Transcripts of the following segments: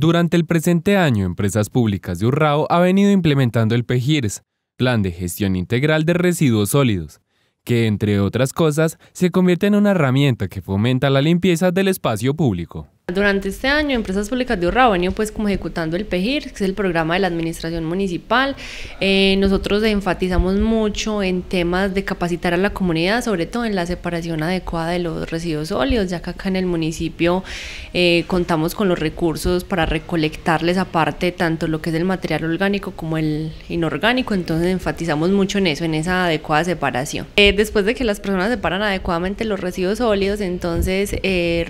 Durante el presente año, Empresas Públicas de Urrao ha venido implementando el PEGIRS, Plan de Gestión Integral de Residuos Sólidos, que entre otras cosas se convierte en una herramienta que fomenta la limpieza del espacio público. Durante este año, Empresas Públicas de Urra pues como ejecutando el PEGIR, que es el programa de la Administración Municipal. Eh, nosotros enfatizamos mucho en temas de capacitar a la comunidad, sobre todo en la separación adecuada de los residuos sólidos, ya que acá en el municipio eh, contamos con los recursos para recolectarles aparte tanto lo que es el material orgánico como el inorgánico, entonces enfatizamos mucho en eso, en esa adecuada separación. Eh, después de que las personas separan adecuadamente los residuos sólidos, entonces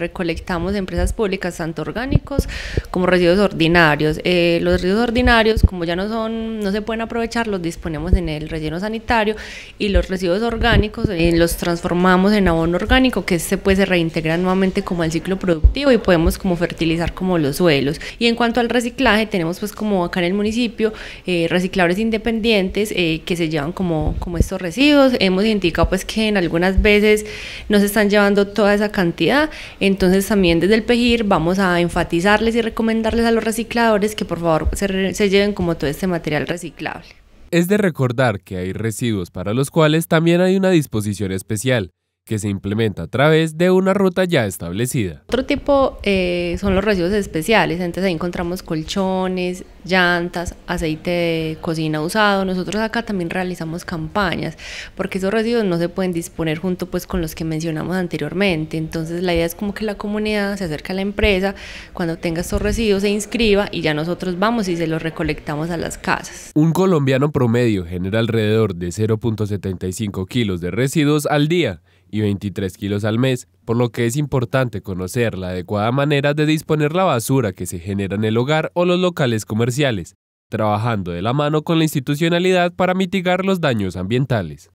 recolectamos empresas públicas tanto orgánicos como residuos ordinarios. Eh, los residuos ordinarios, como ya no son, no se pueden aprovechar, los disponemos en el relleno sanitario y los residuos orgánicos eh, los transformamos en abono orgánico, que se pues se reintegra nuevamente como al ciclo productivo y podemos como fertilizar como los suelos. Y en cuanto al reciclaje, tenemos pues como acá en el municipio eh, recicladores independientes eh, que se llevan como, como estos residuos. Hemos identificado pues que en algunas veces no se están llevando toda esa cantidad, entonces también desde el PEJIR vamos a enfatizarles y recomendarles a los recicladores que por favor se, se lleven como todo este material reciclable. Es de recordar que hay residuos para los cuales también hay una disposición especial, que se implementa a través de una ruta ya establecida. Otro tipo eh, son los residuos especiales, entonces ahí encontramos colchones, llantas, aceite de cocina usado. Nosotros acá también realizamos campañas porque esos residuos no se pueden disponer junto pues con los que mencionamos anteriormente. Entonces la idea es como que la comunidad se acerque a la empresa, cuando tenga estos residuos se inscriba y ya nosotros vamos y se los recolectamos a las casas. Un colombiano promedio genera alrededor de 0.75 kilos de residuos al día y 23 kilos al mes, por lo que es importante conocer la adecuada manera de disponer la basura que se genera en el hogar o los locales comerciales, trabajando de la mano con la institucionalidad para mitigar los daños ambientales.